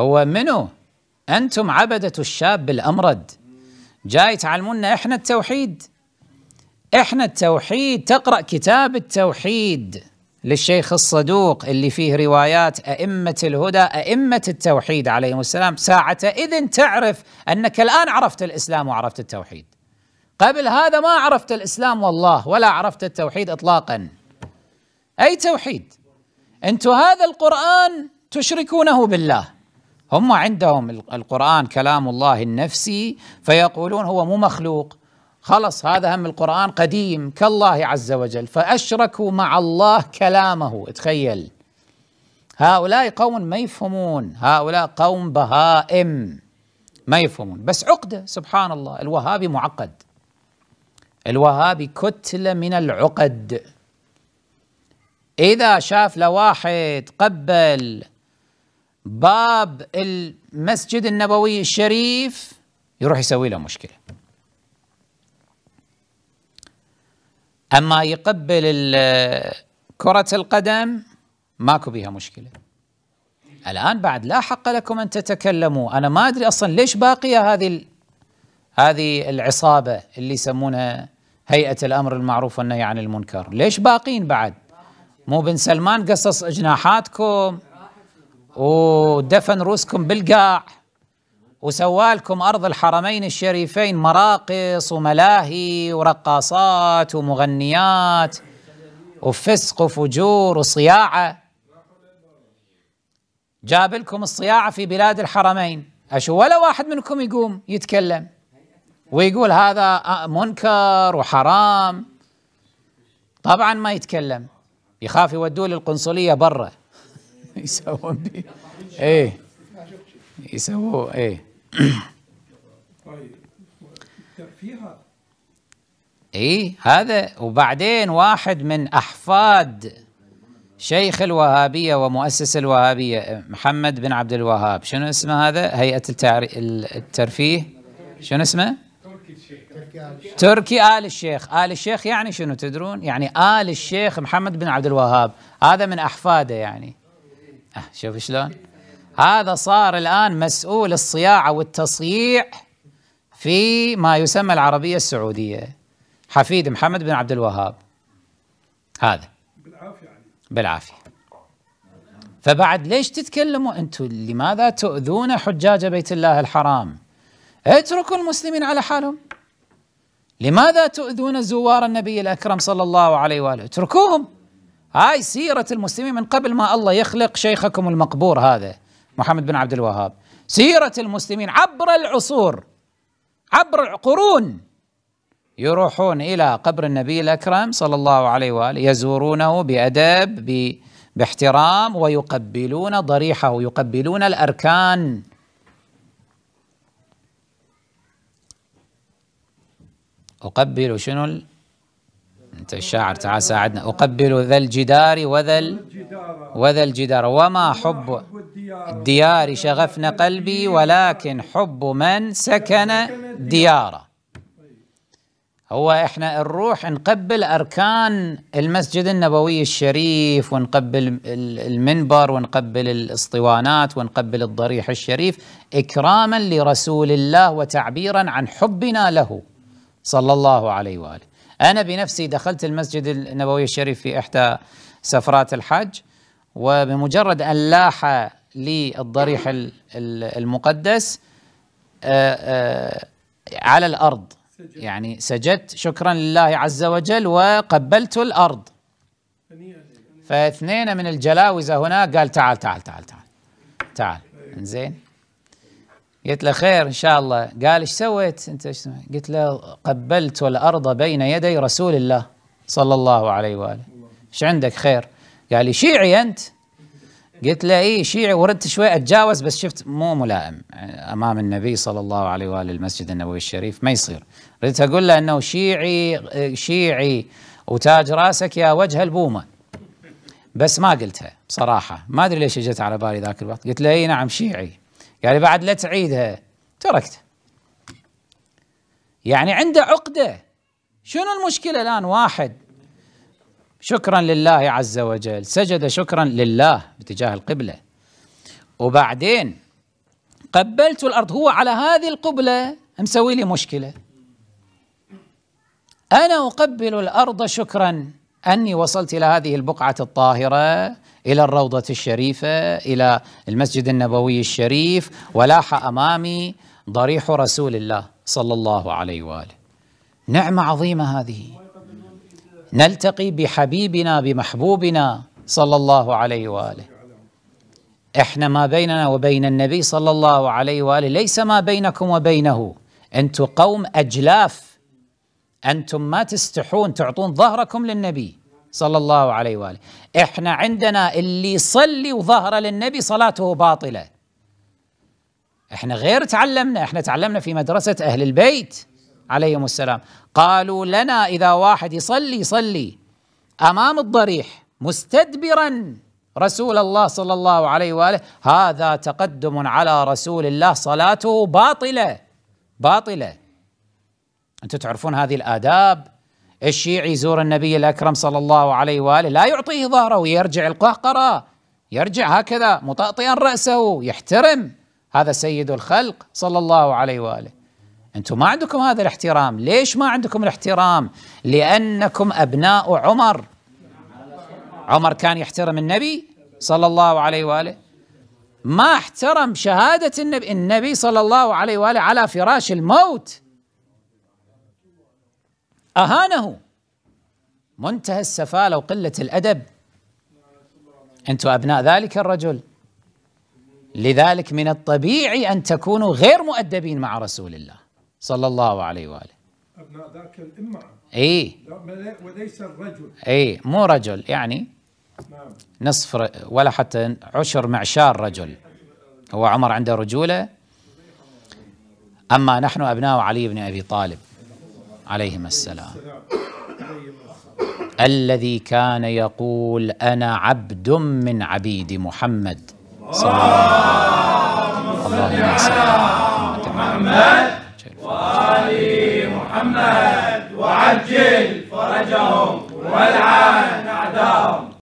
هو منو أنتم عبدة الشاب الأمرد جاي تعلمونا إحنا التوحيد إحنا التوحيد تقرأ كتاب التوحيد للشيخ الصدوق اللي فيه روايات أئمة الهدى أئمة التوحيد عليهم السلام ساعة إذن تعرف أنك الآن عرفت الإسلام وعرفت التوحيد قبل هذا ما عرفت الإسلام والله ولا عرفت التوحيد إطلاقا أي توحيد أنتم هذا القرآن تشركونه بالله هم عندهم القرآن كلام الله النفسي فيقولون هو مو مخلوق خلص هذا هم القرآن قديم كالله عز وجل فأشركوا مع الله كلامه تخيل هؤلاء قوم ما يفهمون هؤلاء قوم بهائم ما يفهمون بس عقدة سبحان الله الوهابي معقد الوهابي كتلة من العقد إذا شاف لواحد قبل باب المسجد النبوي الشريف يروح يسوي له مشكله اما يقبل كره القدم ماكو بيها مشكله الان بعد لا حق لكم ان تتكلموا انا ما ادري اصلا ليش باقيه هذه هذه العصابه اللي يسمونها هيئه الامر المعروف والنهي عن المنكر ليش باقين بعد مو بن سلمان قصص جناحاتكم ودفن رؤوسكم بالقاع وسوالكم أرض الحرمين الشريفين مراقص وملاهي ورقاصات ومغنيات وفسق وفجور وصياعة جاب لكم الصياعة في بلاد الحرمين أشو ولا واحد منكم يقوم يتكلم ويقول هذا منكر وحرام طبعا ما يتكلم يخاف يودوه للقنصلية برا يسوون بي ايه يسووا ايه طيب فيها اي هذا وبعدين واحد من احفاد شيخ الوهابيه ومؤسس الوهابيه محمد بن عبد الوهاب شنو اسمه هذا هيئه الترفيه شنو اسمه تركي آل الشيخ آل الشيخ يعني شنو تدرون يعني آل الشيخ محمد بن عبد الوهاب هذا من أحفاده يعني آه شوف شلون هذا صار الآن مسؤول الصياعة والتصييع في ما يسمى العربية السعودية حفيد محمد بن عبد الوهاب هذا بالعافية بالعافية فبعد ليش تتكلموا أنتم لماذا تؤذون حجاج بيت الله الحرام اتركوا المسلمين على حالهم لماذا تؤذون زوار النبي الأكرم صلى الله عليه وآله اتركوهم هاي سيرة المسلمين من قبل ما الله يخلق شيخكم المقبور هذا محمد بن عبد الوهاب سيرة المسلمين عبر العصور عبر القرون يروحون إلى قبر النبي الأكرم صلى الله عليه وآله يزورونه بأدب باحترام ويقبلون ضريحه يقبلون الأركان أقبل شنو أنت الشاعر تعال ساعدنا أقبل ذا الجدار وذا وذا الجدار وما حب الديار شغفنا قلبي ولكن حب من سكن دياره هو احنا نروح نقبل اركان المسجد النبوي الشريف ونقبل المنبر ونقبل الاسطوانات ونقبل الضريح الشريف اكراما لرسول الله وتعبيرا عن حبنا له صلى الله عليه واله أنا بنفسي دخلت المسجد النبوي الشريف في إحدى سفرات الحج وبمجرد أن لاح لي الضريح المقدس آه، آه، على الأرض يعني سجدت شكرا لله عز وجل وقبلت الأرض فاثنين من الجلاوزة هنا قال تعال تعال تعال تعال تعال أيوه. زين قلت له خير ان شاء الله قال ايش سويت انت ايش قلت له قبلت الارض بين يدي رسول الله صلى الله عليه واله ايش عندك خير قال لي شيعي انت قلت له اي شيعي وردت شوي اتجاوز بس شفت مو ملائم امام النبي صلى الله عليه واله المسجد النبوي الشريف ما يصير ردت اقول له انه شيعي شيعي وتاج راسك يا وجه البومه بس ما قلتها بصراحه ما ادري ليش اجت على بالي ذاك الوقت قلت له اي نعم شيعي قال بعد لا تعيدها تركته يعني عنده عقده شنو المشكله الان واحد شكرا لله عز وجل سجد شكرا لله باتجاه القبله وبعدين قبلت الارض هو على هذه القبله مسوي لي مشكله انا اقبل الارض شكرا اني وصلت الى هذه البقعه الطاهره الى الروضه الشريفه الى المسجد النبوي الشريف ولاح امامي ضريح رسول الله صلى الله عليه واله نعمه عظيمه هذه نلتقي بحبيبنا بمحبوبنا صلى الله عليه واله احنا ما بيننا وبين النبي صلى الله عليه واله ليس ما بينكم وبينه انتم قوم اجلاف أنتم ما تستحون تعطون ظهركم للنبي صلى الله عليه وآله إحنا عندنا اللي يصلي وظهره للنبي صلاته باطلة إحنا غير تعلمنا إحنا تعلمنا في مدرسة أهل البيت عليهم السلام قالوا لنا إذا واحد يصلي يصلي أمام الضريح مستدبرا رسول الله صلى الله عليه واله هذا تقدم على رسول الله صلاته باطله باطله انتم تعرفون هذه الاداب الشيعي يزور النبي الاكرم صلى الله عليه واله لا يعطيه ظهره ويرجع القهقره يرجع هكذا مطأطئا راسه يحترم هذا سيد الخلق صلى الله عليه واله انتم ما عندكم هذا الاحترام ليش ما عندكم الاحترام لانكم ابناء عمر عمر كان يحترم النبي صلى الله عليه واله ما احترم شهاده النبي النبي صلى الله عليه واله على فراش الموت أهانه منتهى السفالة وقلة الأدب أنتم أبناء ذلك الرجل لذلك من الطبيعي أن تكونوا غير مؤدبين مع رسول الله صلى الله عليه وآله أبناء ذاك الإمعة إي وليس الرجل إي مو رجل يعني نعم. نصف ولا حتى عشر معشار رجل هو عمر عنده رجولة أما نحن أبناء علي بن أبي طالب عليهما السلام الذي كان يقول أنا عبد من عبيد محمد صلى الله عليه وسلم اللهم صل على محمد وآل محمد وعجل فرجهم والعن أعداهم